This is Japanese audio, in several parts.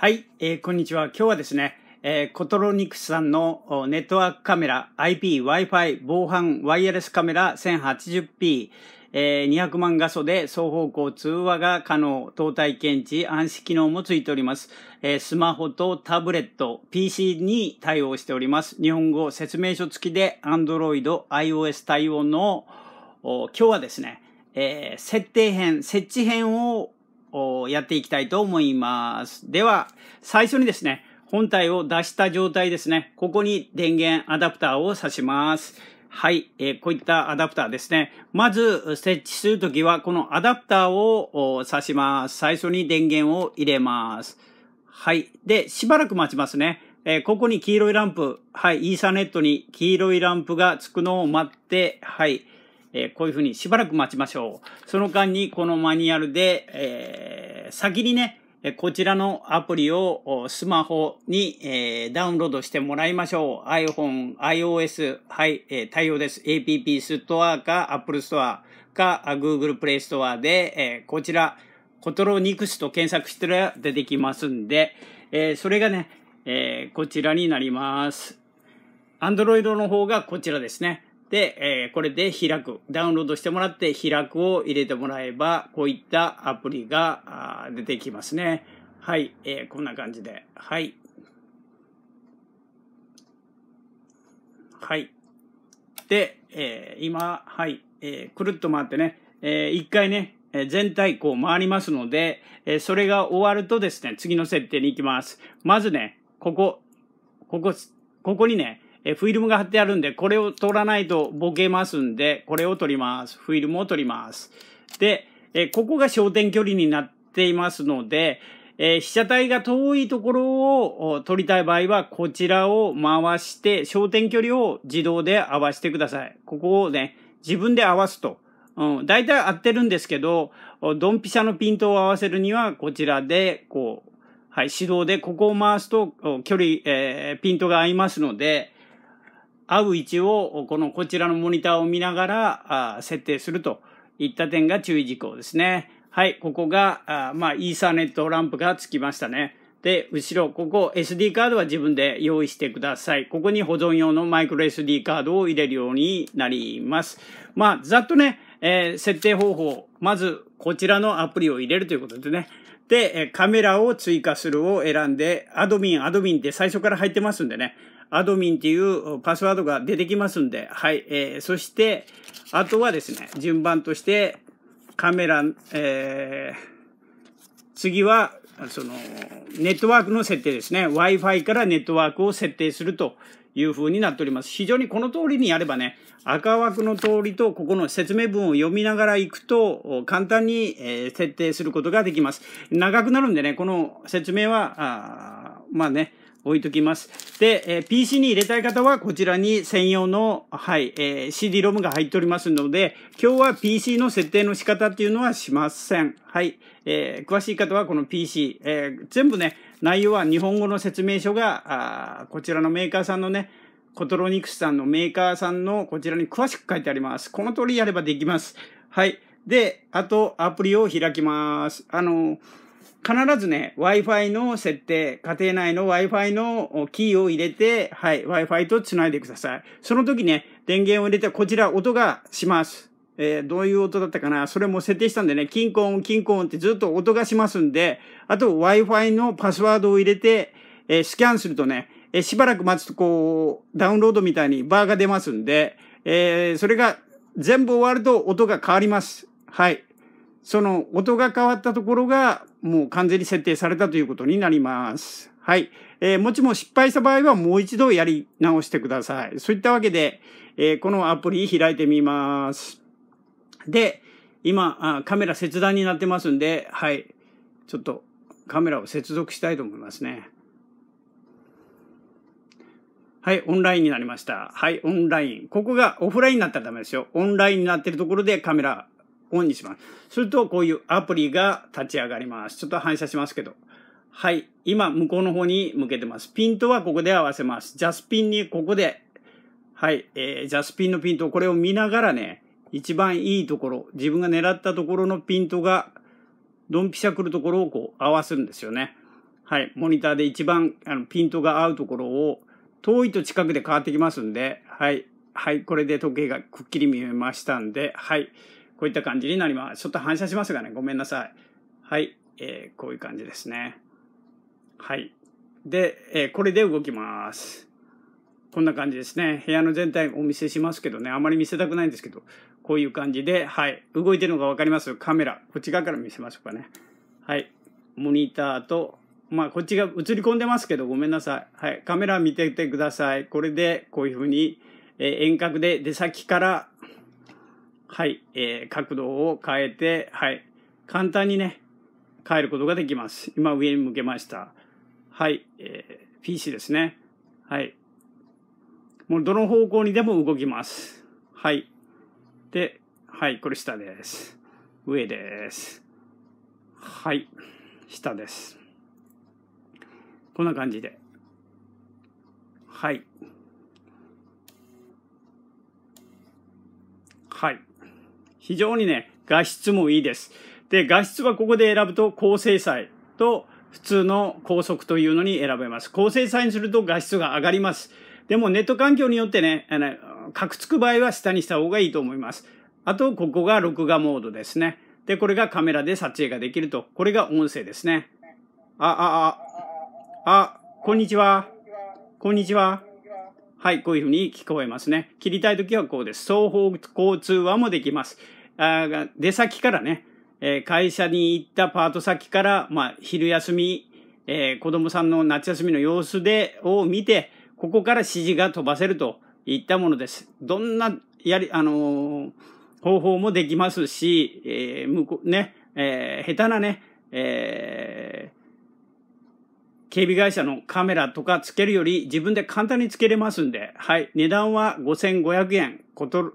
はい、えー、こんにちは。今日はですね、えー、コトロニクスさんのネットワークカメラ、IP、Wi-Fi、防犯、ワイヤレスカメラ 1080p、えー、200万画素で双方向通話が可能、動体検知、暗視機能もついております。えー、スマホとタブレット、PC に対応しております。日本語説明書付きで Android、iOS 対応の、今日はですね、えー、設定編、設置編をやっていきたいと思います。では、最初にですね、本体を出した状態ですね。ここに電源アダプターを挿します。はい、えー、こういったアダプターですね。まず、設置するときは、このアダプターを挿します。最初に電源を入れます。はい。で、しばらく待ちますね。えー、ここに黄色いランプ、はい、イーサネットに黄色いランプがつくのを待って、はい。えー、こういうふうにしばらく待ちましょう。その間にこのマニュアルで、えー、先にね、こちらのアプリをスマホに、えー、ダウンロードしてもらいましょう。iPhone、iOS、はい、えー、対応です。app ストアか Apple Store か Google Play Store で、えー、こちら、コトロニクスと検索したら出てきますんで、えー、それがね、えー、こちらになります。Android の方がこちらですね。で、えー、これで開く、ダウンロードしてもらって開くを入れてもらえば、こういったアプリが出てきますね。はい、えー、こんな感じで。はい。はい。で、えー、今、はい、えー、くるっと回ってね、えー、一回ね、全体こう回りますので、えそれが終わるとですね、次の設定に行きます。まずね、ここ、ここ、ここにね、えフィルムが貼ってあるんで、これを取らないとボケますんで、これを取ります。フィルムを取ります。で、えここが焦点距離になっていますので、え被写体が遠いところを撮りたい場合は、こちらを回して、焦点距離を自動で合わせてください。ここをね、自分で合わすと。うん、大体合ってるんですけど、ドンピシャのピントを合わせるには、こちらで、こう、はい、手動でここを回すと、距離、えー、ピントが合いますので、合う位置をこのこちらのモニターを見ながら設定するといった点が注意事項ですね。はい、ここが、まあ、イーサーネットランプがつきましたね。で、後ろ、ここ SD カードは自分で用意してください。ここに保存用のマイクロ SD カードを入れるようになります。まあ、ざっとね、えー、設定方法、まずこちらのアプリを入れるということでね。で、カメラを追加するを選んで、アドミン、アドミンって最初から入ってますんでね。アドミンっていうパスワードが出てきますんで、はい。えー、そして、あとはですね、順番として、カメラ、えー、次は、その、ネットワークの設定ですね。Wi-Fi からネットワークを設定するという風になっております。非常にこの通りにやればね、赤枠の通りとここの説明文を読みながら行くと、簡単に、え設定することができます。長くなるんでね、この説明は、あまあね、置いときます。で、えー、PC に入れたい方はこちらに専用の、はい、えー、CD-ROM が入っておりますので、今日は PC の設定の仕方っていうのはしません。はい。えー、詳しい方はこの PC、えー、全部ね、内容は日本語の説明書が、あこちらのメーカーさんのね、コトロニクスさんのメーカーさんのこちらに詳しく書いてあります。この通りやればできます。はい。で、あとアプリを開きます。あのー必ずね、Wi-Fi の設定、家庭内の Wi-Fi のキーを入れて、はい、Wi-Fi と繋いでください。その時ね、電源を入れて、こちら音がします。えー、どういう音だったかなそれも設定したんでね、キンコン、キンコンってずっと音がしますんで、あと Wi-Fi のパスワードを入れて、えー、スキャンするとね、えー、しばらく待つとこう、ダウンロードみたいにバーが出ますんで、えそれが全部終わると音が変わります。はい。その音が変わったところがもう完全に設定されたということになります。はい。えー、もしも失敗した場合はもう一度やり直してください。そういったわけで、えー、このアプリ開いてみます。で、今あ、カメラ切断になってますんで、はい。ちょっとカメラを接続したいと思いますね。はい、オンラインになりました。はい、オンライン。ここがオフラインになったらダメですよ。オンラインになってるところでカメラオンにします。すると、こういうアプリが立ち上がります。ちょっと反射しますけど。はい。今、向こうの方に向けてます。ピントはここで合わせます。ジャスピンにここで、はい。えー、ジャスピンのピント、これを見ながらね、一番いいところ、自分が狙ったところのピントが、ドンピシャ来るところをこう合わせるんですよね。はい。モニターで一番あのピントが合うところを、遠いと近くで変わってきますんで、はい。はい。これで時計がくっきり見えましたんで、はい。こういった感じになります。ちょっと反射しますがね、ごめんなさい。はい、えー、こういう感じですね。はい。で、えー、これで動きます。こんな感じですね。部屋の全体お見せしますけどね、あまり見せたくないんですけど、こういう感じで、はい。動いてるのがわかりますカメラ。こっち側から見せましょうかね。はい。モニターと、まあ、こっちが映り込んでますけど、ごめんなさい。はい。カメラ見ててください。これで、こういうふうに、えー、遠隔で、出先からはい、えー、角度を変えて、はい、簡単にね、変えることができます。今、上に向けました。はい、えー、PC ですね。はい。もうどの方向にでも動きます。はい。で、はい、これ下です。上です。はい、下です。こんな感じで。はい。はい。非常にね、画質もいいです。で、画質はここで選ぶと高精細と普通の高速というのに選べます。高精細にすると画質が上がります。でもネット環境によってね、あの、かくつく場合は下にした方がいいと思います。あと、ここが録画モードですね。で、これがカメラで撮影ができると。これが音声ですね。あ、あ、あ、あ、こんにちは。こんにちは。はい、こういうふうに聞こえますね。切りたいときはこうです。双方交通話もできます。あ出先からね、えー、会社に行ったパート先から、まあ、昼休み、えー、子供さんの夏休みの様子で、を見て、ここから指示が飛ばせるといったものです。どんな、やり、あのー、方法もできますし、えー、向こう、ね、えー、下手なね、え警備会社のカメラとかつけるより自分で簡単につけれますんで、はい。値段は5500円。コト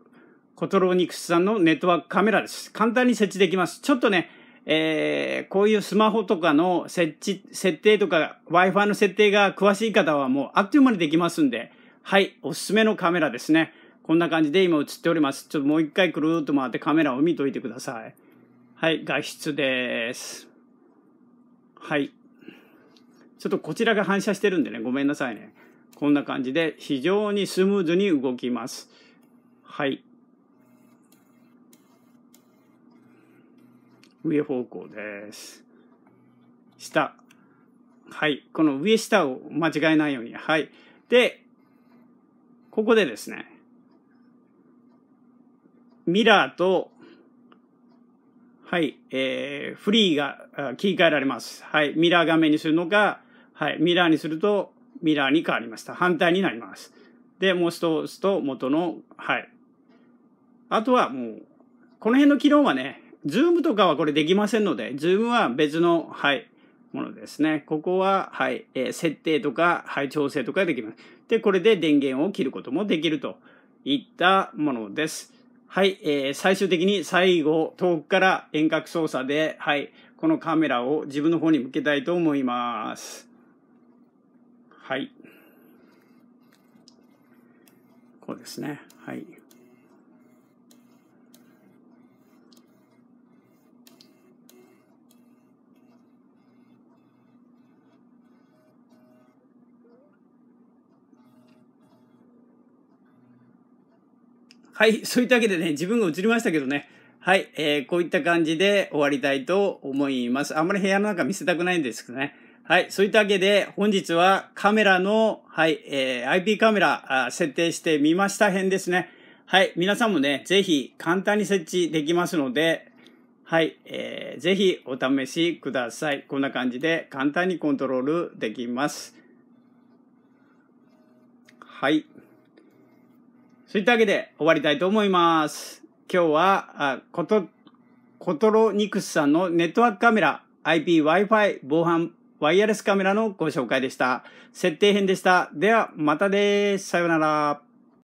コトロニクスさんのネットワークカメラです。簡単に設置できます。ちょっとね、えー、こういうスマホとかの設置、設定とか Wi-Fi の設定が詳しい方はもうあっという間にできますんで、はい。おすすめのカメラですね。こんな感じで今映っております。ちょっともう一回くるーっと回ってカメラを見といてください。はい。画質です。はい。ちょっとこちらが反射してるんでね、ごめんなさいね。こんな感じで非常にスムーズに動きます。はい。上方向です。下。はい。この上下を間違えないように。はい。で、ここでですね、ミラーと、はい、えー、フリーが切り替えられます。はい。ミラー画面にするのか、はい、ミラーにするとミラーに変わりました。反対になります。で、もう一つと元の、はい。あとはもう、この辺の機能はね、ズームとかはこれできませんので、ズームは別の、はい、ものですね。ここは、はい、えー、設定とか、はい、調整とかできます。で、これで電源を切ることもできるといったものです。はい、えー、最終的に最後、遠くから遠隔操作で、はい、このカメラを自分の方に向けたいと思います。はい。こうですね。はい。はい。そういったわけでね、自分が映りましたけどね。はい。えー、こういった感じで終わりたいと思います。あんまり部屋の中見せたくないんですけどね。はい。そういったわけで、本日はカメラの、はい、えー、IP カメラ、設定してみました編ですね。はい。皆さんもね、ぜひ簡単に設置できますので、はい。えー、ぜひお試しください。こんな感じで簡単にコントロールできます。はい。そういったわけで終わりたいと思います。今日は、あこと、コトロニクスさんのネットワークカメラ、IP、Wi-Fi、防犯ワイヤレスカメラのご紹介でした。設定編でした。では、またです。さようなら。